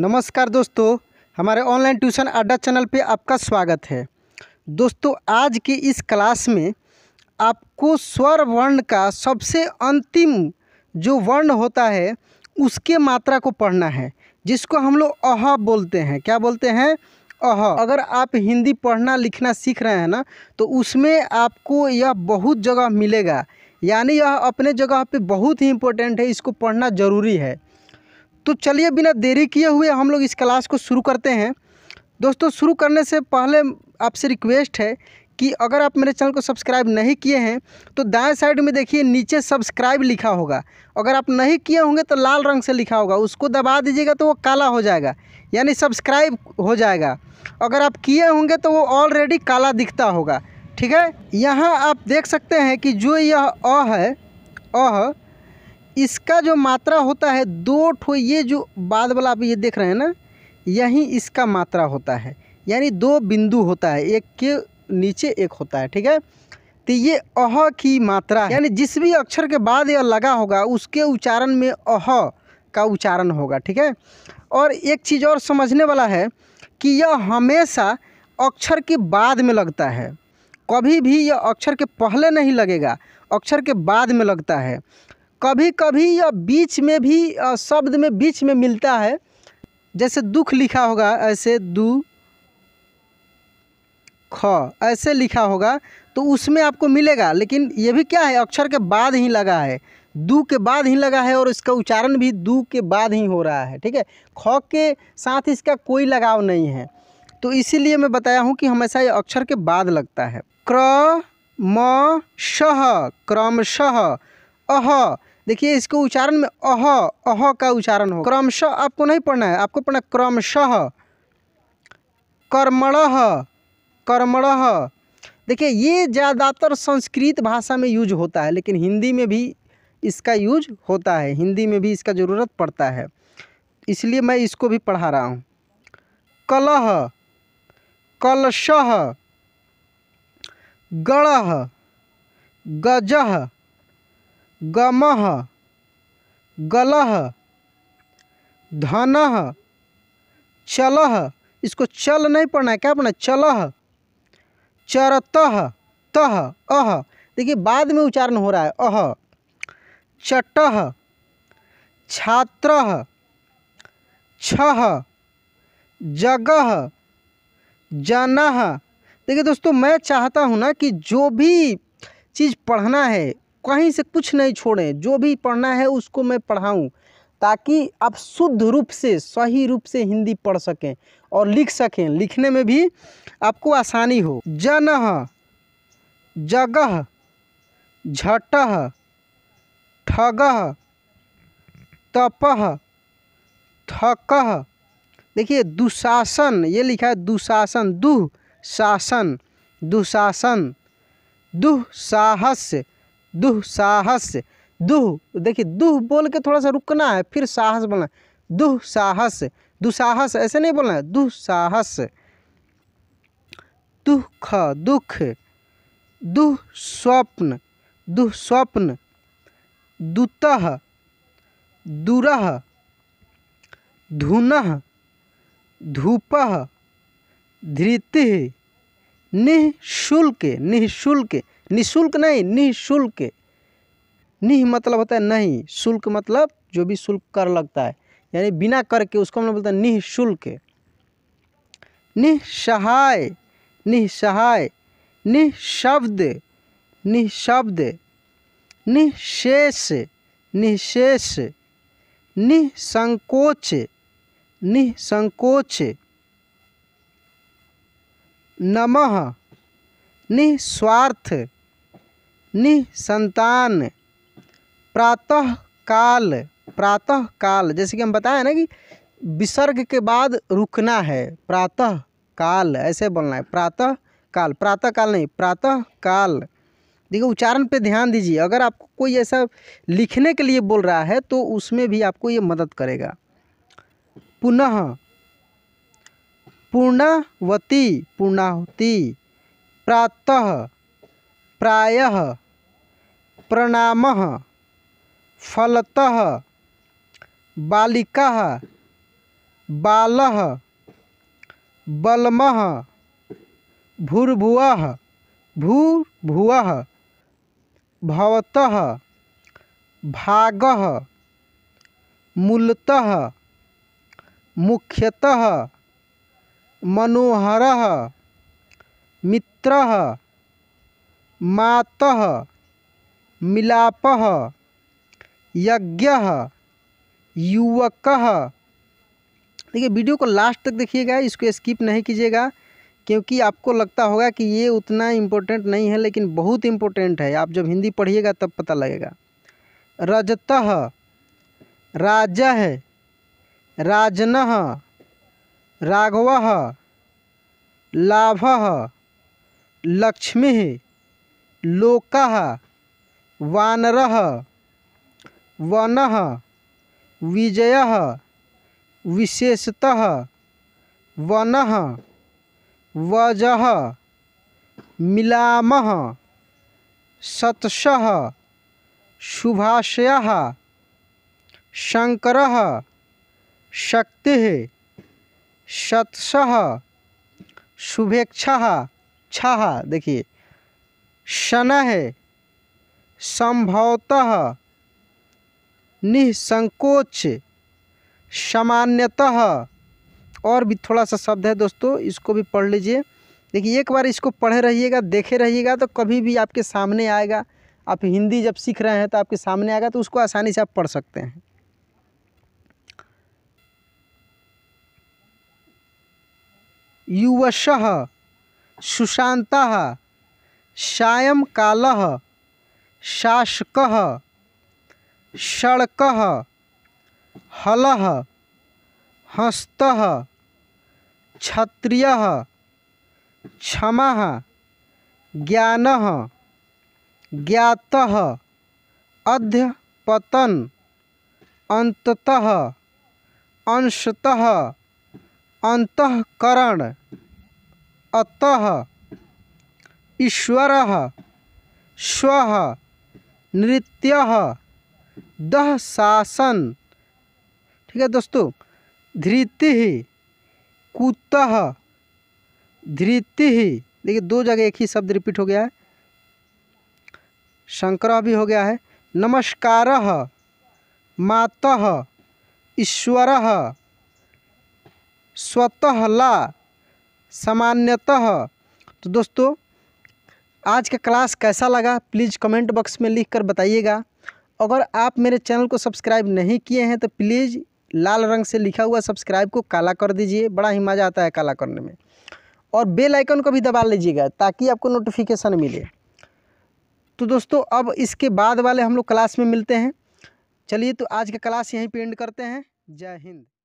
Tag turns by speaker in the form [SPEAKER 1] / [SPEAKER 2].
[SPEAKER 1] नमस्कार दोस्तों हमारे ऑनलाइन ट्यूशन अड्डा चैनल पे आपका स्वागत है दोस्तों आज की इस क्लास में आपको स्वर वर्ण का सबसे अंतिम जो वर्ण होता है उसके मात्रा को पढ़ना है जिसको हम लोग अह बोलते हैं क्या बोलते हैं अह अगर आप हिंदी पढ़ना लिखना सीख रहे हैं ना तो उसमें आपको यह बहुत जगह मिलेगा यानी यह अपने जगह पे बहुत ही इम्पोर्टेंट है इसको पढ़ना ज़रूरी है तो चलिए बिना देरी किए हुए हम लोग इस क्लास को शुरू करते हैं दोस्तों शुरू करने से पहले आपसे रिक्वेस्ट है कि अगर आप मेरे चैनल को सब्सक्राइब नहीं किए हैं तो दाएं साइड में देखिए नीचे सब्सक्राइब लिखा होगा अगर आप नहीं किए होंगे तो लाल रंग से लिखा होगा उसको दबा दीजिएगा तो वो काला हो जाएगा यानी सब्सक्राइब हो जाएगा अगर आप किए होंगे तो वो ऑलरेडी काला दिखता होगा ठीक है यहाँ आप देख सकते हैं कि जो यह अ है अ इसका जो मात्रा होता है दो ठो ये जो बाद वाला आप ये देख रहे हैं ना यही इसका मात्रा होता है यानी दो बिंदु होता है एक के नीचे एक होता है ठीक है तो ये अह की मात्रा यानी जिस भी अक्षर के बाद यह लगा होगा उसके उच्चारण में अह का उच्चारण होगा ठीक है और एक चीज़ और समझने वाला है कि यह हमेशा अक्षर के बाद में लगता है कभी भी यह अक्षर के पहले नहीं लगेगा अक्षर के बाद में लगता है कभी कभी यह बीच में भी शब्द में बीच में मिलता है जैसे दुख लिखा होगा ऐसे दु ख ऐसे लिखा होगा तो उसमें आपको मिलेगा लेकिन ये भी क्या है अक्षर के बाद ही लगा है दू के बाद ही लगा है और इसका उच्चारण भी दू के बाद ही हो रहा है ठीक है ख के साथ इसका कोई लगाव नहीं है तो इसीलिए मैं बताया हूँ कि हमेशा ये अक्षर के बाद लगता है क्र म शह क्रमशः अह देखिए इसको उच्चारण में अह अह का उच्चारण हो क्रमशः आपको नहीं पढ़ना है आपको पढ़ना क्रमशः कर्मण कर्मण देखिए ये ज़्यादातर संस्कृत भाषा में यूज होता है लेकिन हिंदी में भी इसका यूज होता है हिंदी में भी इसका ज़रूरत पड़ता है इसलिए मैं इसको भी पढ़ा रहा हूँ कलह कलश गढ़ गजह गम गलह धनह चलह इसको चल नहीं पढ़ना है क्या पढ़ना चलह चरतह तह अह देखिए बाद में उच्चारण हो रहा है अह चटह छात्र छह जगह जना देखिए दोस्तों मैं चाहता हूँ ना कि जो भी चीज़ पढ़ना है कहीं से कुछ नहीं छोड़ें जो भी पढ़ना है उसको मैं पढ़ाऊँ ताकि आप शुद्ध रूप से सही रूप से हिंदी पढ़ सकें और लिख सकें लिखने में भी आपको आसानी हो जन जगह झट ठग तपह थक देखिए दुशासन ये लिखा है दुशासन दुशासन दुशासन दुह दुह साहस दुह देखिए दुह बोल के थोड़ा सा रुकना है फिर साहस बोलना दुह साहस दुसाहस ऐसे नहीं बोलना है दुःसाहस दुख दुख दुह स्वप्न दुह स्वप्न दुतह दुरह धुनः धूप धृति निःशुल्क निःशुल्क निःशुल्क नहीं निःशुल्क निः मतलब होता है नहीं शुल्क मतलब जो भी शुल्क कर लगता है यानी बिना कर के उसको हम लोग बोलते हैं निःशुल्क निःसहाय निःसहाय निःशब्द निःशब्द निःशेष निःशेष निःसंकोच निःसंकोच नमः निस्वार्थ निसंतान प्रातः काल प्रातः काल जैसे कि हम बताए ना कि विसर्ग के बाद रुकना है प्रातः काल ऐसे बोलना है प्रातः काल प्रातः काल नहीं प्रातः काल देखिए उच्चारण पे ध्यान दीजिए अगर आपको कोई ऐसा लिखने के लिए बोल रहा है तो उसमें भी आपको ये मदद करेगा पुनः पूर्णावती पूर्णवती प्रातः प्रायः प्रणाम फलतः बालिका बाल बलम भूर्भुव भूर्भुव भवतः भाग मूलतः मुख्यतः मनोहर मित्र मातः मिलाप यज्ञ युवक देखिए वीडियो को लास्ट तक देखिएगा इसको स्किप नहीं कीजिएगा क्योंकि आपको लगता होगा कि ये उतना इम्पोर्टेंट नहीं है लेकिन बहुत इम्पोर्टेंट है आप जब हिंदी पढ़िएगा तब पता लगेगा राजा है राजन राघव लाभ लक्ष्मी लोक वानर वन विजय विशेषतः वन वज मिला सतसः शुभाशय शंकर शक्ति शतशः शुभेच्छा छह देखिए शनह संभवतः निसंकोच सामान्यतः और भी थोड़ा सा शब्द है दोस्तों इसको भी पढ़ लीजिए देखिए एक बार इसको पढ़े रहिएगा देखे रहिएगा तो कभी भी आपके सामने आएगा आप हिंदी जब सीख रहे हैं तो आपके सामने आएगा तो उसको आसानी से आप पढ़ सकते हैं युवश सुशान्तः सायकाल शासक षड़क हल हस्त क्षत्रिय क्षमा ज्ञान ज्ञात अध्यपतन अंत अंशत अंतकरण अतः ईश्वर स्व नृत्य दह शासन ठीक है दोस्तों धृति कुत धृति देखिए दो जगह एक ही शब्द रिपीट हो गया है शंकर भी हो गया है नमस्कार मात ईश्वर स्वतः ला सामान्यतः तो दोस्तों आज का क्लास कैसा लगा प्लीज़ कमेंट बॉक्स में लिख कर बताइएगा अगर आप मेरे चैनल को सब्सक्राइब नहीं किए हैं तो प्लीज़ लाल रंग से लिखा हुआ सब्सक्राइब को काला कर दीजिए बड़ा ही मज़ा आता है काला करने में और बेल आइकन को भी दबा लीजिएगा ताकि आपको नोटिफिकेशन मिले तो दोस्तों अब इसके बाद वाले हम लोग क्लास में मिलते हैं चलिए तो आज का क्लास यहीं पर एंड करते हैं जय हिंद